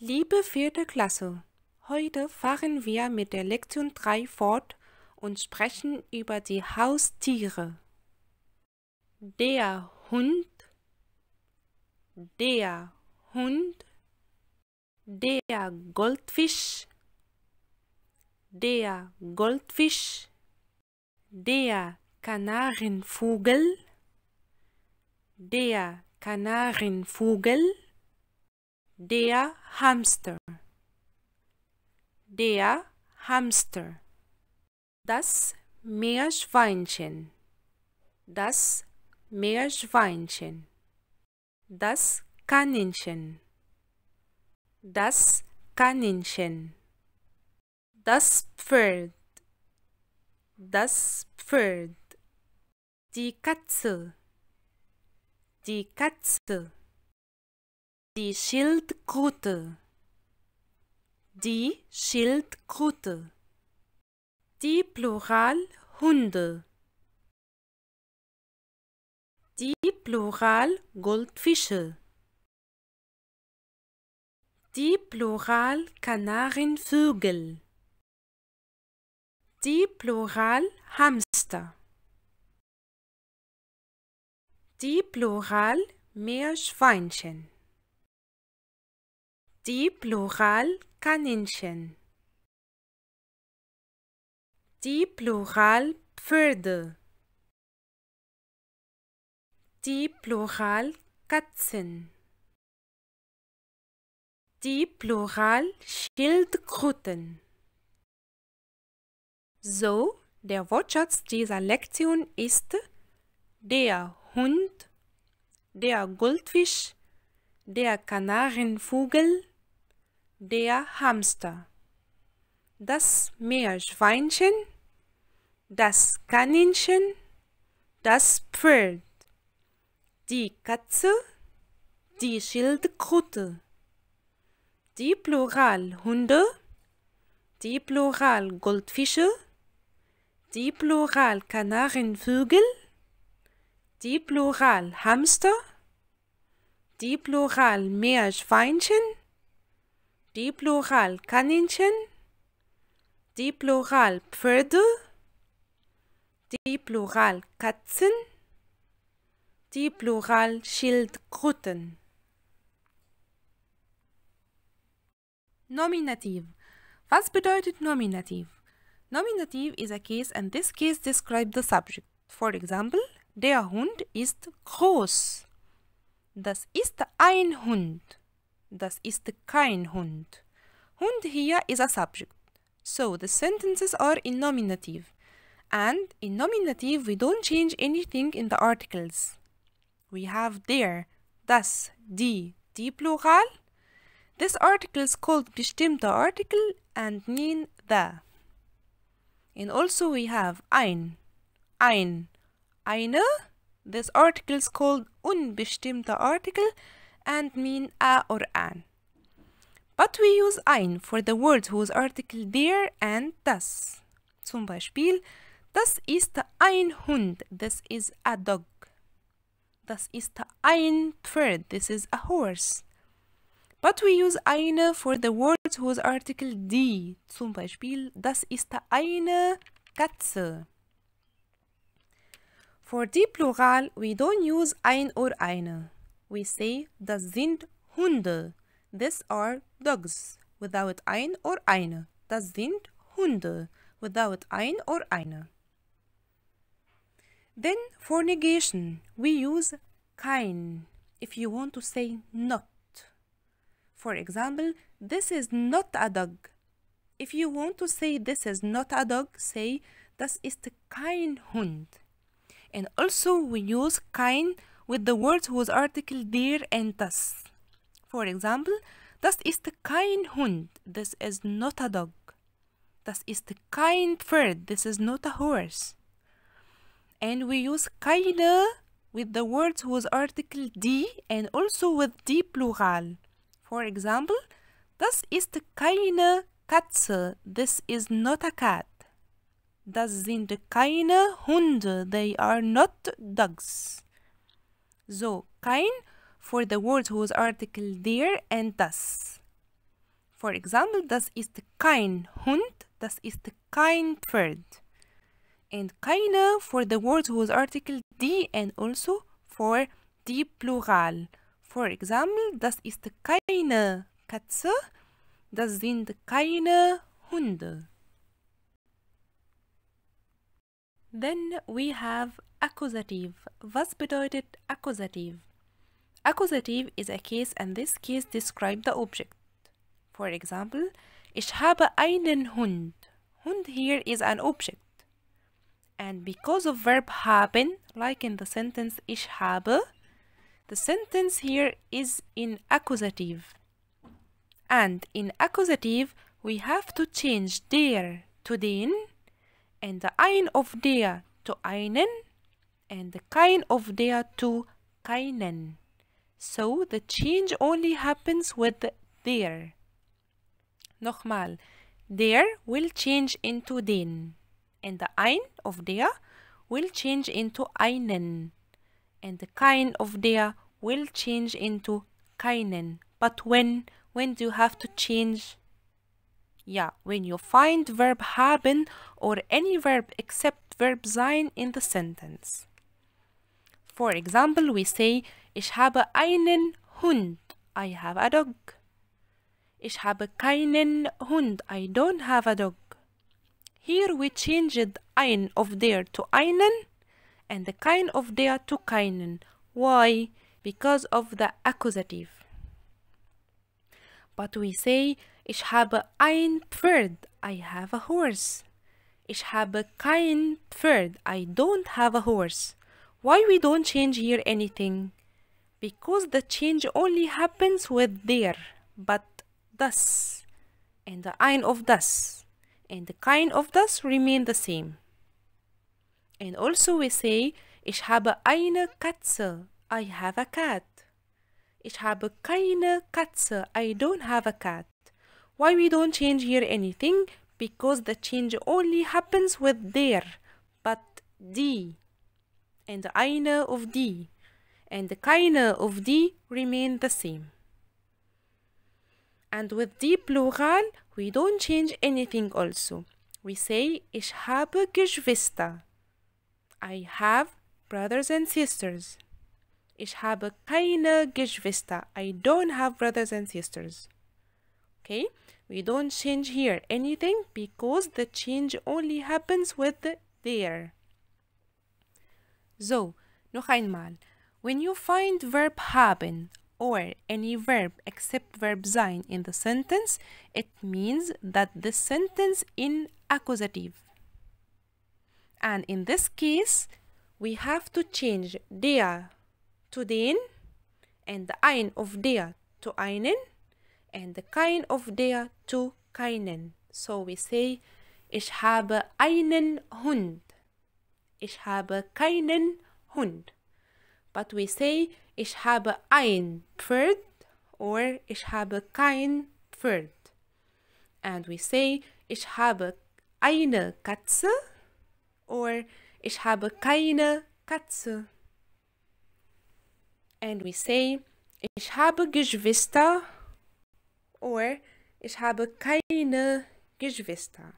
Liebe vierte Klasse, heute fahren wir mit der Lektion 3 fort und sprechen über die Haustiere. Der Hund, der Hund, der Goldfisch, der Goldfisch, der Kanarienvogel, der Kanarienvogel, der Hamster. Der Hamster. Das Meerschweinchen. Das Meerschweinchen. Das Kaninchen. Das Kaninchen. Das Pferd. Das Pferd. Die Katze. Die Katze. Die Schildkröte. Die Schildkröte. Die Plural Hunde. Die Plural Goldfische. Die Plural Kanarienvögel. Die Plural Hamster. Die Plural Meerschweinchen. Die Plural Kaninchen. Die Plural Pferde. Die Plural Katzen. Die Plural Schildkröten. So, der Wortschatz dieser Lektion ist der Hund, der Goldfisch, der Kanarienvogel, der Hamster, das Meerschweinchen, das Kaninchen, das Pferd, die Katze, die Schildkröte, die Pluralhunde, die Pluralgoldfische, die Pluralkanarienvögel, die Pluralhamster, die Pluralmeerschweinchen, die Plural Kaninchen, die Plural Pferde, die Plural Katzen, die Plural Schildkröten. Nominativ. Was bedeutet Nominativ? Nominativ is a case and this case describes the subject. For example, der Hund ist groß. Das ist ein Hund. Das ist kein Hund. Hund here is a subject. So the sentences are in nominative. And in nominative, we don't change anything in the articles. We have der, das, die, die plural. This article is called bestimmter article and mean the. And also we have ein, ein, eine. This article is called unbestimmter article and mean a or an. But we use ein for the words whose article der and das. Zum Beispiel, das ist ein Hund, this is a dog. Das ist ein Pferd, this is a horse. But we use eine for the words whose article die. Zum Beispiel, das ist eine Katze. For the plural, we don't use ein or eine we say das sind Hunde. These are dogs without ein or eine. Das sind Hunde without ein or eine. Then for negation, we use kein if you want to say not. For example, this is not a dog. If you want to say this is not a dog, say das ist kein Hund. And also we use kein with the words whose article der and das. For example, das ist kein Hund. This is not a dog. Das ist kein Pferd. This is not a horse. And we use keine with the words whose article die and also with die plural. For example, das ist keine Katze. This is not a cat. Das sind keine Hunde. They are not dogs so kein for the words whose article der and das. For example, das ist kein Hund, das ist kein Pferd. And keine for the words whose article die and also for die Plural. For example, das ist keine Katze, das sind keine Hunde. Then we have Akkusativ. Was bedeutet Akkusativ? Akkusativ is a Case and this case describes the object. For example, ich habe einen Hund. Hund here is an object. And because of verb haben, like in the sentence ich habe, the sentence here is in accusative. And in accusative, we have to change der to den and the ein of der to einen and the kind of there to keinen, So the change only happens with there. Nochmal, there will change into den and the ein of their will change into einen and the kind of their will change into keinen. But when when do you have to change? Yeah, when you find verb haben or any verb except verb sein in the sentence. For example, we say Ich habe einen Hund. I have a dog. Ich habe keinen Hund. I don't have a dog. Here we changed ein of der to einen and the kind of der to keinen. Why? Because of the accusative. But we say Ich habe ein Pferd. I have a horse. Ich habe kein Pferd. I don't have a horse. Why we don't change here anything? Because the change only happens with there, but thus, and the ein of thus, and the kind of thus remain the same. And also we say, Ich habe eine Katze. I have a cat. Ich habe keine Katze. I don't have a cat. Why we don't change here anything? Because the change only happens with there, but die and the of D and the of D remain the same. And with D plural, we don't change anything also. We say, Ich habe Geschwister. I have brothers and sisters. Ich habe keine Geschwister. I don't have brothers and sisters. Okay, we don't change here anything because the change only happens with the there. So, noch einmal. When you find verb haben or any verb except verb sein in the sentence, it means that the sentence in accusative. And in this case, we have to change der to den and the ein of der to einen and the kein of der to keinen. So we say, ich habe einen Hund. ich habe keinen Hund. But we say, ich habe ein Pferd or ich habe kein Pferd. And we say, ich habe eine Katze or ich habe keine Katze. And we say, ich habe Geschwister or ich habe keine Geschwister.